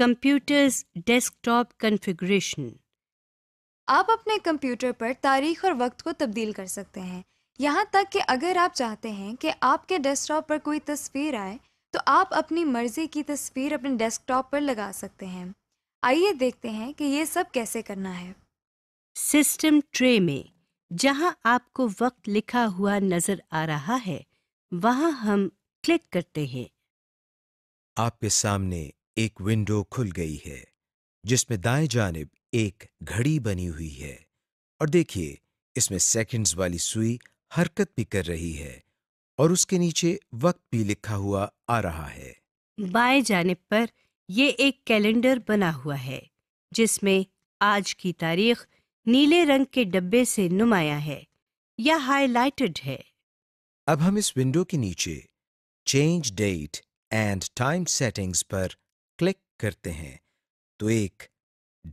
computers desktop configuration आप अपने computer पर तारीख और वक्त को तब्दील कर सकते हैं यहाँ तक कि अगर आप चाहते हैं कि आपके डेस्कटॉप पर कोई तस्वीर आए तो आप अपनी मर्ज़ी की तस्वीर अपने डेस्कटॉप पर लगा सकते हैं आइए देखते हैं कि ये सब कैसे करना है सिस्टम ट्रे में जहाँ आपको वक्त लिखा हुआ नज़र आ रहा है वहाँ हम क्लिक करते हैं आपके सामने एक विंडो खुल गई है जिसमें दाएं जानब एक घड़ी बनी हुई है और देखिए इसमें सेकंड्स वाली सुई हरकत भी कर रही है और उसके नीचे वक्त भी लिखा हुआ आ रहा है बाएं जानब पर यह एक कैलेंडर बना हुआ है जिसमें आज की तारीख नीले रंग के डब्बे से नुमाया है या हाईलाइटेड है अब हम इस विंडो के नीचे change date and time settings पर क्लिक करते हैं तो एक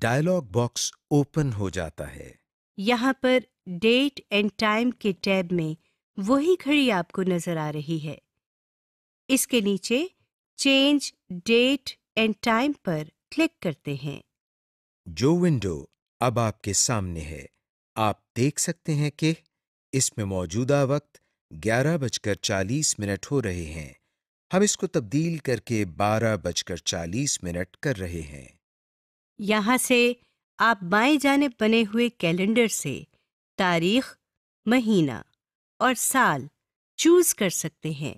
डायलॉग बॉक्स ओपन हो जाता है यहाँ पर डेट एंड टाइम के टैब में वही घड़ी आपको नजर आ रही है इसके नीचे चेंज डेट एंड टाइम पर क्लिक करते हैं जो विंडो अब आपके सामने है आप देख सकते हैं कि इसमें मौजूदा वक्त ग्यारह बजकर चालीस मिनट हो रहे हैं हम इसको तब्दील करके बारह बजकर चालीस मिनट कर रहे हैं यहाँ से आप बाएं जाने बने हुए कैलेंडर से तारीख महीना और साल चूज कर सकते हैं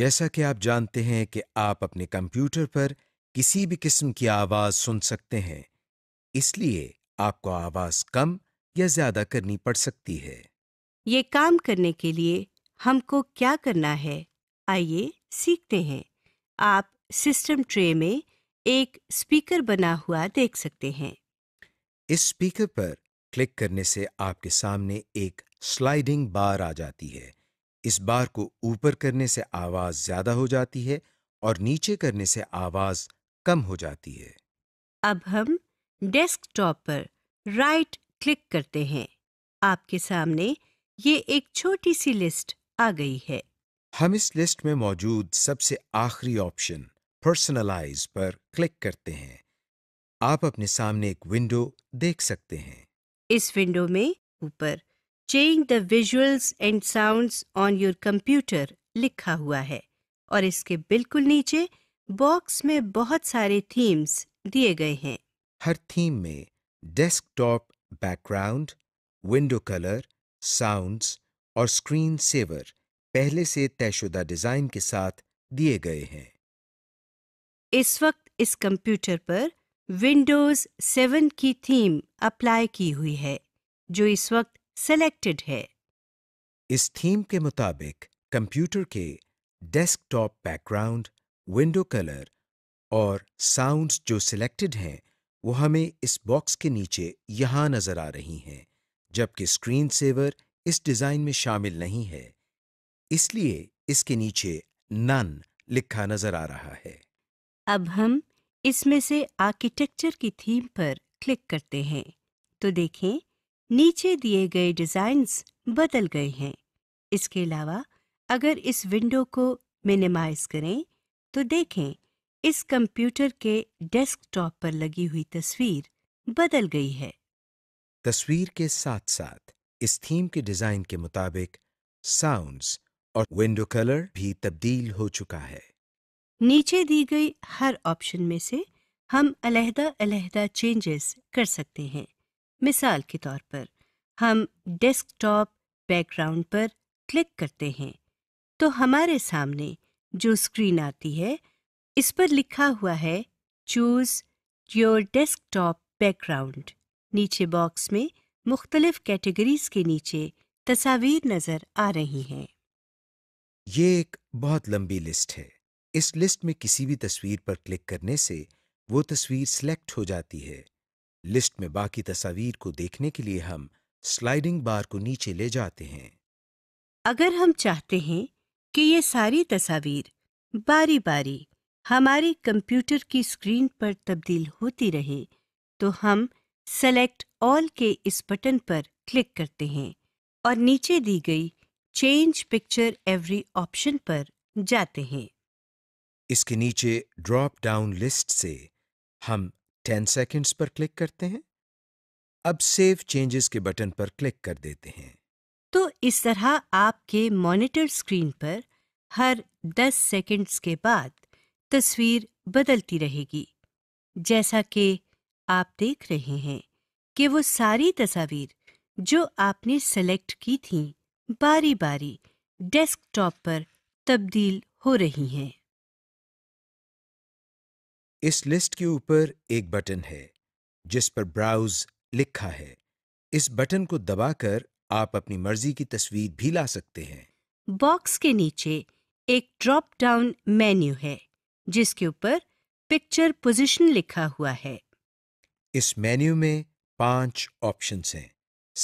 जैसा कि आप जानते हैं कि आप अपने कंप्यूटर पर किसी भी किस्म की आवाज सुन सकते हैं इसलिए आपको आवाज कम या ज्यादा करनी पड़ सकती है ये काम करने के लिए हमको क्या करना है आइए सीखते हैं आप सिस्टम ट्रे में एक स्पीकर बना हुआ देख सकते हैं इस स्पीकर पर क्लिक करने से आपके सामने एक स्लाइडिंग बार आ जाती है इस बार को ऊपर करने से आवाज ज्यादा हो जाती है और नीचे करने से आवाज कम हो जाती है अब हम डेस्कटॉप पर राइट क्लिक करते हैं आपके सामने ये एक छोटी सी लिस्ट आ गई है हम इस लिस्ट में मौजूद सबसे आखिरी ऑप्शन पर्सनलाइज पर क्लिक करते हैं आप अपने सामने एक विंडो देख सकते हैं इस विंडो में ऊपर change the visuals and sounds on your computer लिखा हुआ है और इसके बिल्कुल नीचे बॉक्स में बहुत सारे थीम्स दिए गए हैं हर थीम में desktop background window colour sounds और स्क्रीन सेवर पहले से तयशुदा डिजाइन के साथ दिए गए हैं इस वक्त इस कंप्यूटर पर विंडोज सेवन की थीम अप्लाई की हुई है जो इस वक्त सेलेक्टेड है इस थीम के मुताबिक कंप्यूटर के डेस्कटॉप बैकग्राउंड विंडो कलर और साउंड्स जो सिलेक्टेड हैं वो हमें इस बॉक्स के नीचे यहाँ नज़र आ रही हैं जबकि स्क्रीन सेवर इस डिज़ाइन में शामिल नहीं है इसलिए इसके नीचे नन लिखा नजर आ रहा है अब हम इसमें से आर्किटेक्चर की थीम पर क्लिक करते हैं तो देखें नीचे दिए गए डिज़ाइंस बदल गए हैं इसके अलावा अगर इस विंडो को मिनिमाइज करें तो देखें इस कंप्यूटर के डेस्कटॉप पर लगी हुई तस्वीर बदल गई है तस्वीर के साथ साथ इस थीम के डिज़ाइन के मुताबिक साउंड्स और विंडो कलर भी तब्दील हो चुका है नीचे दी गई हर ऑप्शन में से हम अलहदा अलहदा चेंजेस कर सकते हैं मिसाल के तौर पर हम डेस्कटॉप बैकग्राउंड पर क्लिक करते हैं तो हमारे सामने जो स्क्रीन आती है इस पर लिखा हुआ है चूज योर डेस्कटॉप बैकग्राउंड नीचे बॉक्स में मुख्तलिफ कैटेगरीज के नीचे तस्वीर नज़र आ रही हैं ये एक बहुत लंबी लिस्ट है इस लिस्ट में किसी भी तस्वीर पर क्लिक करने से वो तस्वीर सिलेक्ट हो जाती है लिस्ट में बाकी तस्वीर को देखने के लिए हम स्लाइडिंग बार को नीचे ले जाते हैं अगर हम चाहते हैं कि ये सारी तस्वीर बारी बारी हमारे कंप्यूटर की स्क्रीन पर तब्दील होती रहे तो हम सेलेक्ट ऑल के इस बटन पर क्लिक करते हैं और नीचे दी गई चेंज पिक्चर एवरी ऑप्शन पर जाते हैं इसके नीचे ड्रॉप डाउन लिस्ट से हम 10 सेकेंड्स पर क्लिक करते हैं अब सेव चेंजेस के बटन पर क्लिक कर देते हैं तो इस तरह आपके मॉनिटर स्क्रीन पर हर 10 सेकेंड्स के बाद तस्वीर बदलती रहेगी जैसा कि आप देख रहे हैं कि वो सारी तस्वीर जो आपने सेलेक्ट की थीं बारी बारी डेस्कटॉप पर तब्दील हो रही हैं इस लिस्ट के ऊपर एक बटन है जिस पर ब्राउज लिखा है इस बटन को दबाकर आप अपनी मर्जी की तस्वीर भी ला सकते हैं बॉक्स के नीचे एक ड्रॉप डाउन मेन्यू है जिसके ऊपर पिक्चर पोजीशन लिखा हुआ है इस मेन्यू में पांच ऑप्शंस हैं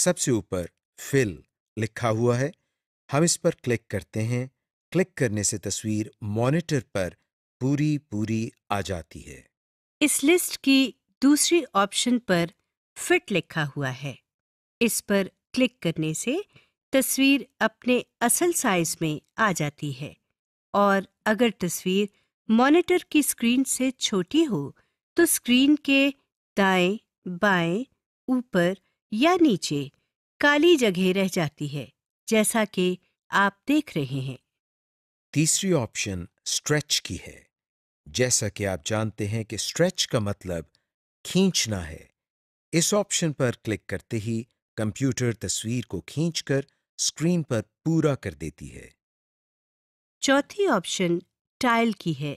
सबसे ऊपर फिल लिखा हुआ है हम इस पर क्लिक करते हैं क्लिक करने से तस्वीर मॉनिटर पर पूरी पूरी आ जाती है इस लिस्ट की दूसरी ऑप्शन पर फिट लिखा हुआ है इस पर क्लिक करने से तस्वीर अपने असल साइज में आ जाती है और अगर तस्वीर मॉनिटर की स्क्रीन से छोटी हो तो स्क्रीन के दाएं, बाएं, ऊपर या नीचे काली जगह रह जाती है जैसा कि आप देख रहे हैं तीसरी ऑप्शन स्ट्रेच की है जैसा कि आप जानते हैं कि स्ट्रेच का मतलब खींचना है इस ऑप्शन पर क्लिक करते ही कंप्यूटर तस्वीर को खींचकर स्क्रीन पर पूरा कर देती है चौथी ऑप्शन टाइल की है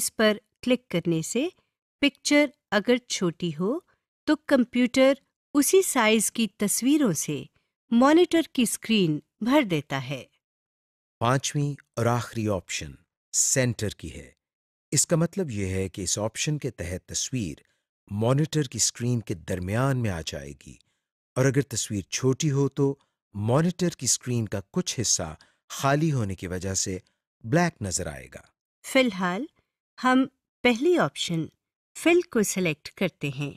इस पर क्लिक करने से पिक्चर अगर छोटी हो तो कंप्यूटर उसी साइज की तस्वीरों से मॉनिटर की स्क्रीन भर देता है पांचवी और आखिरी ऑप्शन सेंटर की है इसका मतलब यह है कि इस ऑप्शन के तहत तस्वीर मॉनिटर की स्क्रीन के दरमियान में आ जाएगी और अगर तस्वीर छोटी हो तो मॉनिटर की स्क्रीन का कुछ हिस्सा खाली होने की वजह से ब्लैक नजर आएगा फिलहाल हम पहली ऑप्शन फिल को सिलेक्ट करते हैं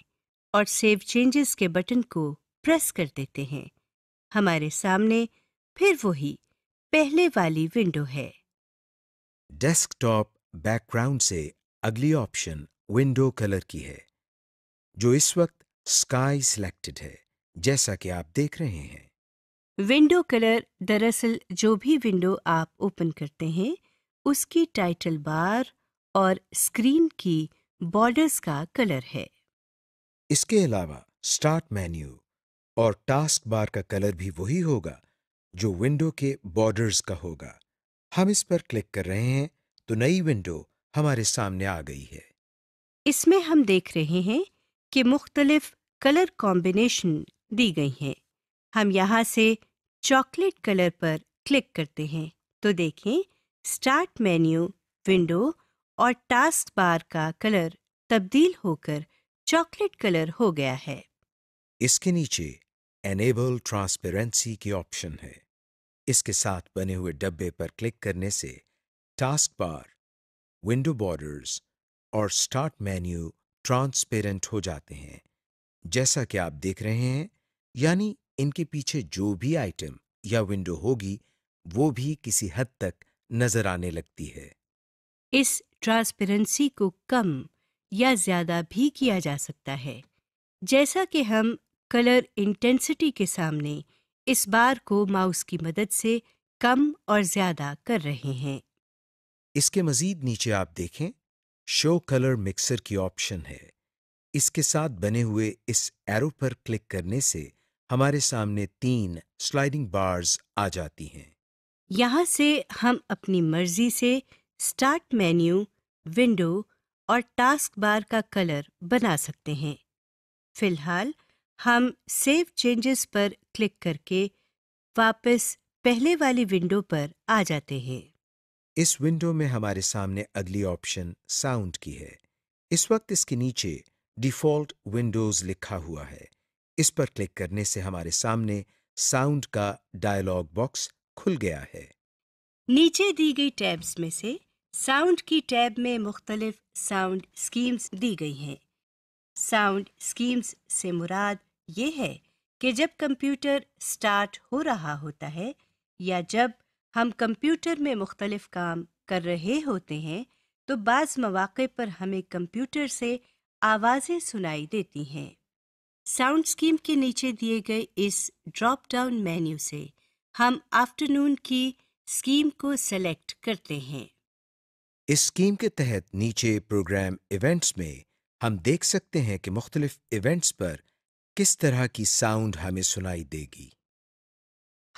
और सेव चेंजेस के बटन को प्रेस कर देते हैं हमारे सामने फिर वही पहले वाली विंडो है डेस्कटॉप बैकग्राउंड से अगली ऑप्शन विंडो कलर की है जो इस वक्त स्काई सिलेक्टेड है जैसा कि आप देख रहे हैं विंडो कलर दरअसल जो भी विंडो आप ओपन करते हैं उसकी टाइटल बार और स्क्रीन की बॉर्डर्स का कलर है इसके अलावा स्टार्ट मेन्यू और टास्क बार का कलर भी वही होगा जो विंडो के बॉर्डर्स का होगा हम इस पर क्लिक कर रहे हैं तो नई विंडो हमारे सामने आ गई है इसमें हम देख रहे हैं कि मुख्तलिफ कलर कॉम्बिनेशन दी गई हैं हम यहाँ से चॉकलेट कलर पर क्लिक करते हैं तो देखें स्टार्ट मेन्यू विंडो और टास्क बार का कलर तब्दील होकर चॉकलेट कलर हो गया है इसके नीचे एनेबल ट्रांसपेरेंसी की ऑप्शन है इसके साथ बने हुए डब्बे पर क्लिक करने से टास्क बार विंडो बॉर्डर्स और स्टार्ट मेन्यू ट्रांसपेरेंट हो जाते हैं जैसा कि आप देख रहे हैं यानी इनके पीछे जो भी आइटम या विंडो होगी वो भी किसी हद तक नजर आने लगती है इस ट्रांसपेरेंसी को कम या ज़्यादा भी किया जा सकता है जैसा कि हम कलर इंटेंसिटी के सामने इस बार को माउस की मदद से कम और ज़्यादा कर रहे हैं इसके मजीद नीचे आप देखें शो कलर मिक्सर की ऑप्शन है इसके साथ बने हुए इस एरो पर क्लिक करने से हमारे सामने तीन स्लाइडिंग बार्स आ जाती हैं यहाँ से हम अपनी मर्जी से स्टार्ट मेन्यू विंडो और टास्क बार का कलर बना सकते हैं फिलहाल हम सेव चेंजेस पर क्लिक करके वापस पहले वाली विंडो पर आ जाते हैं इस विंडो में हमारे सामने अगली ऑप्शन साउंड की है इस वक्त इसके नीचे डिफ़ॉल्ट विंडोज़ लिखा हुआ है इस पर क्लिक करने से हमारे सामने साउंड का डायलॉग बॉक्स खुल गया है नीचे दी गई टैब्स में से साउंड की टैब में मुख्तलिफ साउंड स्कीम्स दी गई हैं साउंड स्कीम्स से मुराद ये है कि जब कंप्यूटर स्टार्ट हो रहा होता है या जब हम कंप्यूटर में मुख्तलिफ काम कर रहे होते हैं तो बाज़ मौाक़े पर हमें कंप्यूटर से आवाज़ें सुनाई देती हैं साउंड स्कीम के नीचे दिए गए इस ड्रॉप डाउन मेन्यू से हम आफ्टरनून की स्कीम को सेलेक्ट करते हैं इस स्कीम के तहत नीचे प्रोग्राम इवेंट्स में हम देख सकते हैं कि मुख्तलिफ इवेंट्स पर किस तरह की साउंड हमें सुनाई देगी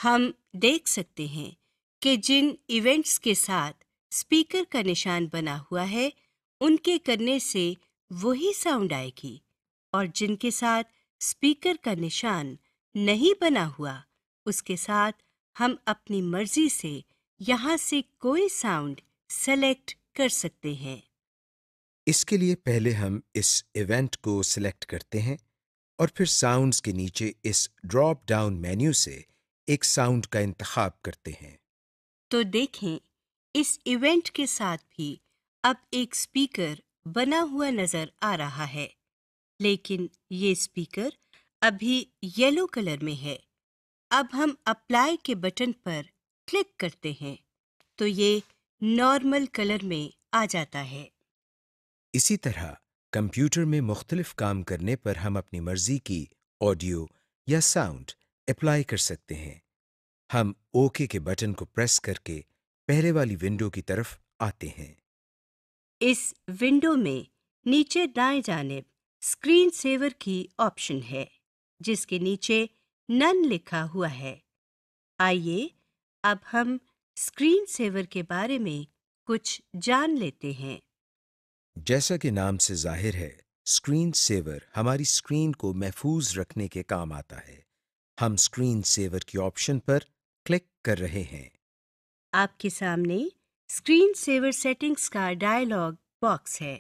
हम देख सकते हैं कि जिन इवेंट्स के साथ स्पीकर का निशान बना हुआ है उनके करने से वही साउंड आएगी और जिनके साथ स्पीकर का निशान नहीं बना हुआ उसके साथ हम अपनी मर्जी से यहाँ से कोई साउंड सेलेक्ट कर सकते हैं इसके लिए पहले हम इस इवेंट को सिलेक्ट करते हैं और फिर साउंड्स के नीचे इस ड्रॉप डाउन मेन्यू से एक साउंड का इंतखाब करते हैं तो देखें इस इवेंट के साथ भी अब एक स्पीकर बना हुआ नजर आ रहा है लेकिन ये स्पीकर अभी येलो कलर में है अब हम अप्लाई के बटन पर क्लिक करते हैं तो ये नॉर्मल कलर में आ जाता है इसी तरह कंप्यूटर में मुख्तलिफ काम करने पर हम अपनी मर्जी की ऑडियो या साउंड अप्लाई कर सकते हैं हम ओके के बटन को प्रेस करके पहले वाली विंडो की तरफ आते हैं इस विंडो में नीचे दाएं जानब स्क्रीन सेवर की ऑप्शन है जिसके नीचे नन लिखा हुआ है आइए अब हम स्क्रीन सेवर के बारे में कुछ जान लेते हैं जैसा कि नाम से जाहिर है स्क्रीन सेवर हमारी स्क्रीन को महफूज रखने के काम आता है हम स्क्रीन सेवर के ऑप्शन पर क्लिक कर रहे हैं आपके सामने स्क्रीन सेवर सेटिंग्स का डायलॉग बॉक्स है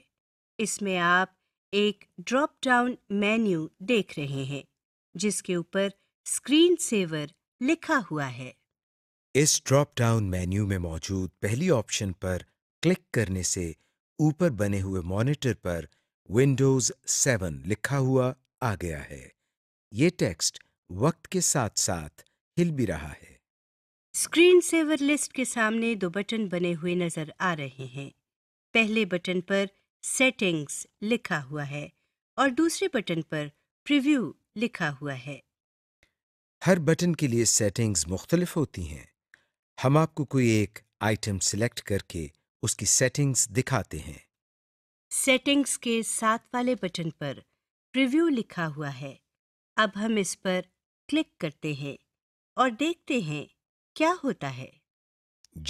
इसमें आप एक ड्रॉप डाउन मेन्यू देख रहे हैं जिसके ऊपर स्क्रीन सेवर लिखा हुआ है इस ड्रॉप डाउन मेन्यू में मौजूद पहली ऑप्शन पर क्लिक करने से ऊपर बने हुए मॉनिटर पर विंडोज सेवन लिखा हुआ आ गया है ये टेक्स्ट वक्त के साथ साथ हिल भी रहा है स्क्रीन सेवर लिस्ट के सामने दो बटन बने हुए नजर आ रहे हैं पहले बटन पर सेटिंग्स लिखा हुआ है और दूसरे बटन पर प्रीव्यू लिखा हुआ है हर बटन के लिए सेटिंग्स मुख्तलिफ होती हैं हम आपको कोई एक आइटम सिलेक्ट करके उसकी सेटिंग्स दिखाते हैं सेटिंग्स के साथ वाले बटन पर प्रीव्यू लिखा हुआ है अब हम इस पर क्लिक करते हैं और देखते हैं क्या होता है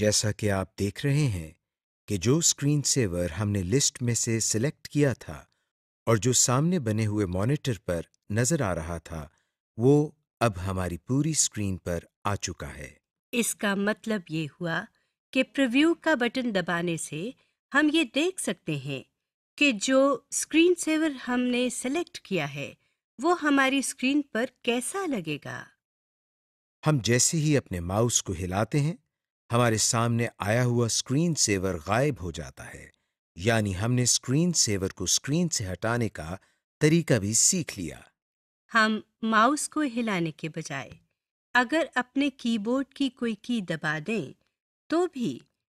जैसा कि आप देख रहे हैं कि जो स्क्रीन सेवर हमने लिस्ट में से सिलेक्ट किया था और जो सामने बने हुए मॉनिटर पर नजर आ रहा था वो अब हमारी पूरी स्क्रीन पर आ चुका है इसका मतलब ये हुआ कि प्रीव्यू का बटन दबाने से हम ये देख सकते हैं कि जो स्क्रीन सेवर हमने सेलेक्ट किया है वो हमारी स्क्रीन पर कैसा लगेगा हम जैसे ही अपने माउस को हिलाते हैं हमारे सामने आया हुआ स्क्रीन सेवर गायब हो जाता है यानी हमने स्क्रीन सेवर को स्क्रीन से हटाने का तरीका भी सीख लिया हम माउस को हिलाने के बजाय अगर अपने कीबोर्ड की कोई की दबा दें तो भी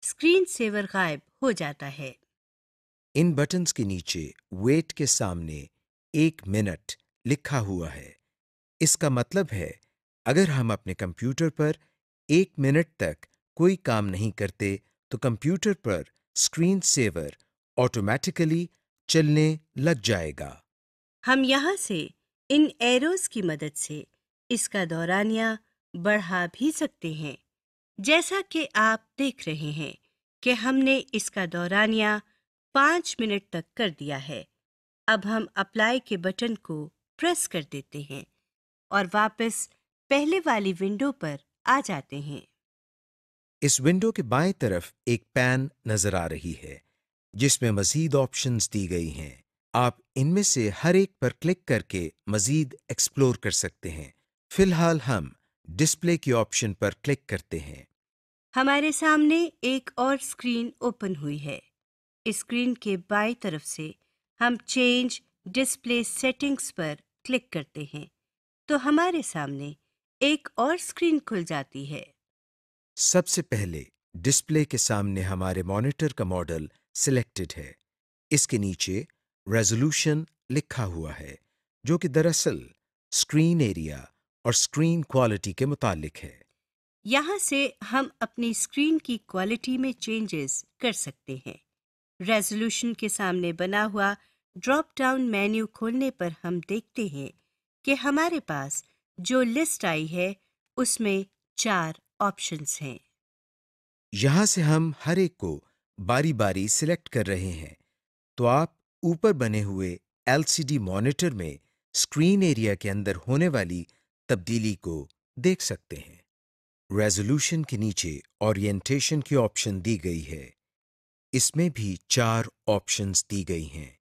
स्क्रीन सेवर गायब हो जाता है इन बटन्स के नीचे वेट के सामने एक मिनट लिखा हुआ है इसका मतलब है अगर हम अपने कंप्यूटर पर एक मिनट तक कोई काम नहीं करते तो कंप्यूटर पर स्क्रीन सेवर ऑटोमेटिकली चलने लग जाएगा हम यहाँ से इन एरोज की मदद से इसका दौरानिया बढ़ा भी सकते हैं जैसा कि आप देख रहे हैं कि हमने इसका दौरानिया पाँच मिनट तक कर दिया है अब हम अप्लाई के बटन को प्रेस कर देते हैं और वापस पहले वाली विंडो पर आ जाते हैं इस विंडो के बाएं तरफ एक पैन नजर आ रही है जिसमें मजीद ऑप्शंस दी गई हैं आप इनमें से हर एक पर क्लिक करके मजीद एक्सप्लोर कर सकते हैं फिलहाल हम डिस्प्ले के ऑप्शन पर क्लिक करते हैं हमारे सामने एक और स्क्रीन ओपन हुई है स्क्रीन के बाई तरफ से हम चेंज डिस्प्ले सेटिंग्स पर क्लिक करते हैं तो हमारे सामने एक और स्क्रीन खुल जाती है सबसे पहले डिस्प्ले के सामने हमारे मॉनिटर का मॉडल सिलेक्टेड है इसके नीचे रेजोल्यूशन लिखा हुआ है जो कि दरअसल स्क्रीन एरिया और स्क्रीन क्वालिटी के मुतालिक है यहाँ से हम अपनी स्क्रीन की क्वालिटी में चेंजेस कर सकते हैं रेजोल्यूशन के सामने बना हुआ ड्रॉप डाउन मेन्यू खोलने पर हम देखते हैं कि हमारे पास जो लिस्ट आई है उसमें चार ऑप्शंस हैं यहाँ से हम हर एक को बारी बारी सिलेक्ट कर रहे हैं तो आप ऊपर बने हुए एलसीडी मॉनिटर में स्क्रीन एरिया के अंदर होने वाली तब्दीली को देख सकते हैं रेजोल्यूशन के नीचे ओरिएंटेशन की ऑप्शन दी गई है इसमें भी चार ऑप्शंस दी गई हैं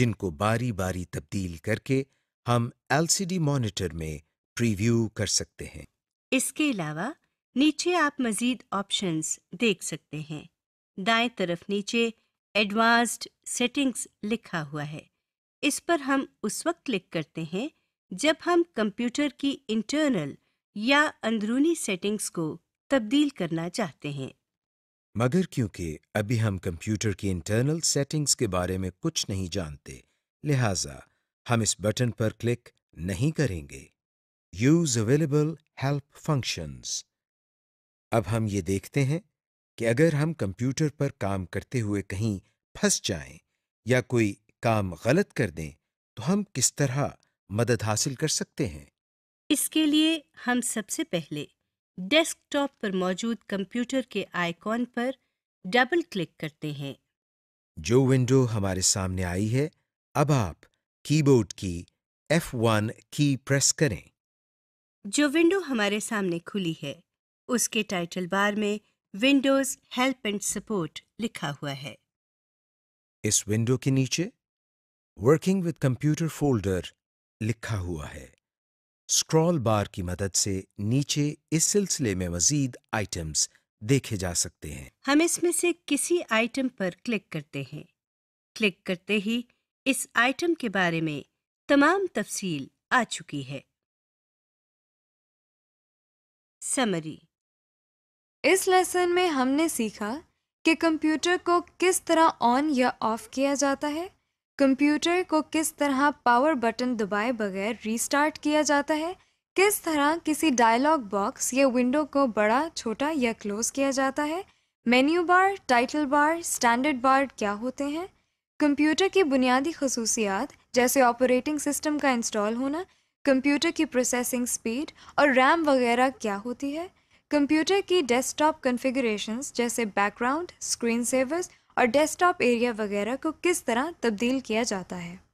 जिनको बारी बारी तब्दील करके हम एलसीडी मॉनिटर में प्रीव्यू कर सकते हैं इसके अलावा नीचे आप मजीद ऑप्शंस देख सकते हैं दाएं तरफ नीचे एडवांस्ड सेटिंग्स लिखा हुआ है इस पर हम उस वक्त क्लिक करते हैं जब हम कंप्यूटर की इंटरनल या अंदरूनी सेटिंग्स को तब्दील करना चाहते हैं मगर क्योंकि अभी हम कंप्यूटर की इंटरनल सेटिंग्स के बारे में कुछ नहीं जानते लिहाजा हम इस बटन पर क्लिक नहीं करेंगे यूज अवेलेबल हेल्प फंक्शंस अब हम ये देखते हैं कि अगर हम कंप्यूटर पर काम करते हुए कहीं फंस जाएं या कोई काम गलत कर दें तो हम किस तरह मदद हासिल कर सकते हैं इसके लिए हम सबसे पहले डेस्कटॉप पर मौजूद कंप्यूटर के आइकॉन पर डबल क्लिक करते हैं जो विंडो हमारे सामने आई है अब आप कीबोर्ड की F1 की प्रेस करें जो विंडो हमारे सामने खुली है उसके टाइटल बार में विंडोज हेल्प एंड सपोर्ट लिखा हुआ है इस विंडो के नीचे वर्किंग विद कंप्यूटर फोल्डर लिखा हुआ है स्क्रॉल बार की मदद से नीचे इस सिलसिले में मजीद आइटम्स देखे जा सकते हैं हम इसमें से किसी आइटम पर क्लिक करते हैं क्लिक करते ही इस आइटम के बारे में तमाम तफसील आ चुकी है समरी इस लेसन में हमने सीखा कि कंप्यूटर को किस तरह ऑन या ऑफ किया जाता है कंप्यूटर को किस तरह पावर बटन दबाए बगैर रीस्टार्ट किया जाता है किस तरह किसी डायलॉग बॉक्स या विंडो को बड़ा छोटा या क्लोज किया जाता है menu bar title bar standard bar क्या होते हैं कंप्यूटर की बुनियादी खसूसियात जैसे ऑपरेटिंग सिस्टम का इंस्टॉल होना कंप्यूटर की प्रोसेसिंग स्पीड और रैम वगैरह क्या होती है कंप्यूटर की डेस्कटॉप कॉन्फ़िगरेशंस जैसे बैकग्राउंड स्क्रीन सेवर्स और डेस्कटॉप एरिया वगैरह को किस तरह तब्दील किया जाता है